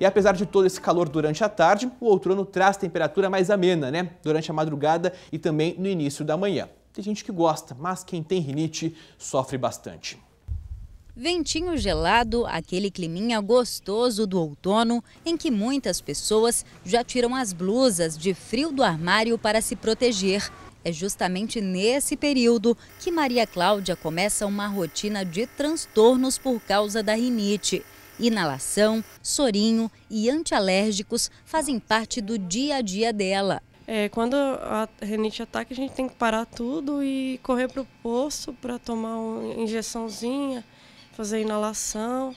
E apesar de todo esse calor durante a tarde, o outono traz temperatura mais amena, né? Durante a madrugada e também no início da manhã. Tem gente que gosta, mas quem tem rinite sofre bastante. Ventinho gelado, aquele climinha gostoso do outono, em que muitas pessoas já tiram as blusas de frio do armário para se proteger. É justamente nesse período que Maria Cláudia começa uma rotina de transtornos por causa da rinite. Inalação, sorinho e antialérgicos fazem parte do dia a dia dela. É, quando a renite ataca, a gente tem que parar tudo e correr para o posto para tomar uma injeçãozinha, fazer inalação.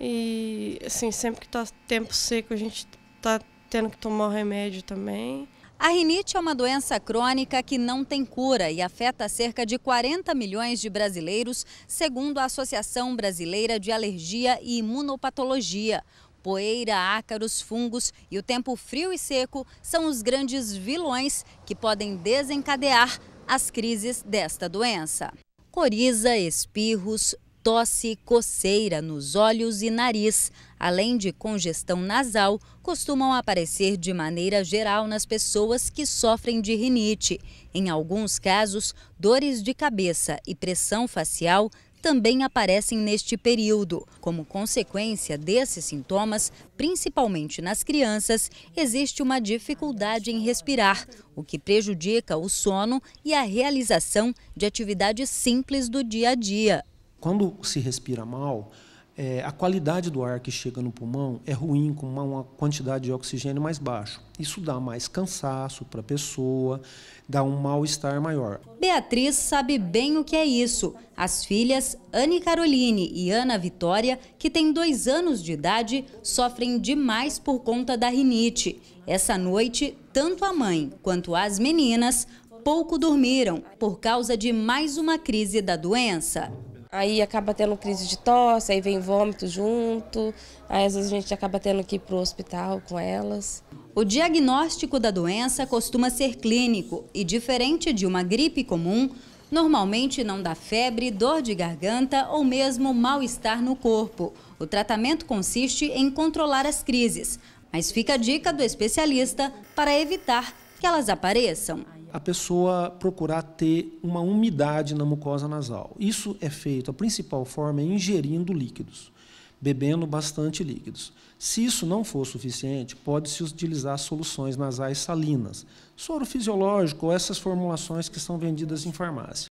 E, assim, sempre que está tempo seco, a gente está tendo que tomar o remédio também. A rinite é uma doença crônica que não tem cura e afeta cerca de 40 milhões de brasileiros, segundo a Associação Brasileira de Alergia e Imunopatologia. Poeira, ácaros, fungos e o tempo frio e seco são os grandes vilões que podem desencadear as crises desta doença. Coriza, espirros, tosse coceira nos olhos e nariz, além de congestão nasal, costumam aparecer de maneira geral nas pessoas que sofrem de rinite. Em alguns casos, dores de cabeça e pressão facial também aparecem neste período. Como consequência desses sintomas, principalmente nas crianças, existe uma dificuldade em respirar, o que prejudica o sono e a realização de atividades simples do dia a dia. Quando se respira mal, é, a qualidade do ar que chega no pulmão é ruim, com uma, uma quantidade de oxigênio mais baixa. Isso dá mais cansaço para a pessoa, dá um mal-estar maior. Beatriz sabe bem o que é isso. As filhas Anne Caroline e Ana Vitória, que têm dois anos de idade, sofrem demais por conta da rinite. Essa noite, tanto a mãe quanto as meninas pouco dormiram por causa de mais uma crise da doença. Aí acaba tendo crise de tosse, aí vem vômito junto, aí às vezes a gente acaba tendo que ir para o hospital com elas. O diagnóstico da doença costuma ser clínico e, diferente de uma gripe comum, Normalmente não dá febre, dor de garganta ou mesmo mal-estar no corpo. O tratamento consiste em controlar as crises, mas fica a dica do especialista para evitar que elas apareçam a pessoa procurar ter uma umidade na mucosa nasal. Isso é feito, a principal forma é ingerindo líquidos, bebendo bastante líquidos. Se isso não for suficiente, pode-se utilizar soluções nasais salinas, soro fisiológico, ou essas formulações que são vendidas em farmácia.